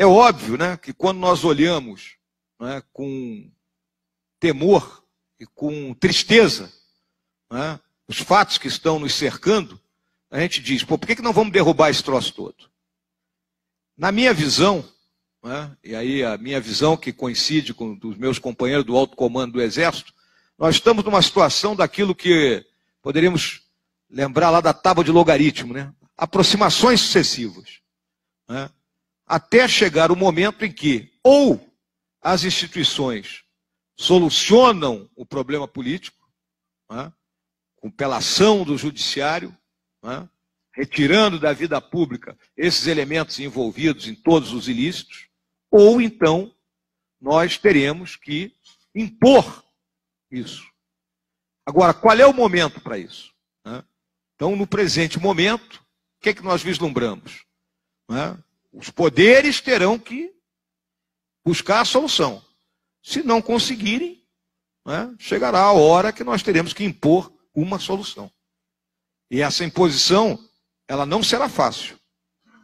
É óbvio né, que quando nós olhamos né, com temor e com tristeza né, os fatos que estão nos cercando, a gente diz: pô, por que, que não vamos derrubar esse troço todo? Na minha visão, né, e aí a minha visão que coincide com dos meus companheiros do alto comando do Exército, nós estamos numa situação daquilo que poderíamos lembrar lá da tábua de logaritmo, né? aproximações sucessivas. Né? até chegar o momento em que ou as instituições solucionam o problema político, né, com pelação do judiciário, né, retirando da vida pública esses elementos envolvidos em todos os ilícitos, ou então nós teremos que impor isso. Agora, qual é o momento para isso? Né? Então, no presente momento, o que é que nós vislumbramos? Né? Os poderes terão que buscar a solução. Se não conseguirem, né, chegará a hora que nós teremos que impor uma solução. E essa imposição, ela não será fácil.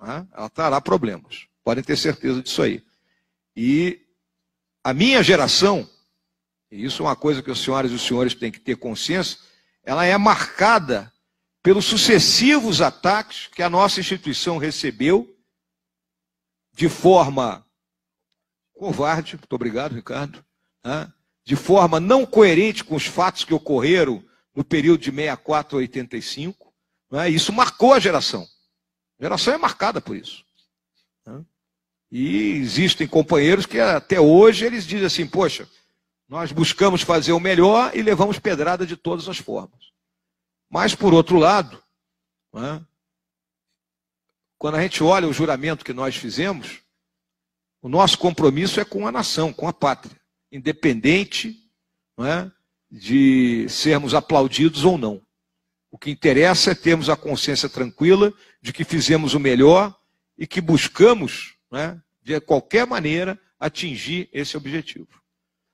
Né? Ela trará problemas. Podem ter certeza disso aí. E a minha geração, e isso é uma coisa que os senhores e os senhores têm que ter consciência, ela é marcada pelos sucessivos ataques que a nossa instituição recebeu de forma covarde, muito obrigado, Ricardo, né? de forma não coerente com os fatos que ocorreram no período de 64 a 85. Né? Isso marcou a geração. A geração é marcada por isso. Né? E existem companheiros que até hoje eles dizem assim: poxa, nós buscamos fazer o melhor e levamos pedrada de todas as formas. Mas, por outro lado, né? Quando a gente olha o juramento que nós fizemos, o nosso compromisso é com a nação, com a pátria, independente é, de sermos aplaudidos ou não. O que interessa é termos a consciência tranquila de que fizemos o melhor e que buscamos, é, de qualquer maneira, atingir esse objetivo.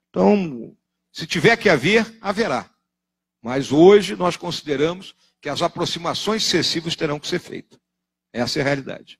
Então, se tiver que haver, haverá. Mas hoje nós consideramos que as aproximações excessivas terão que ser feitas. Essa é a realidade.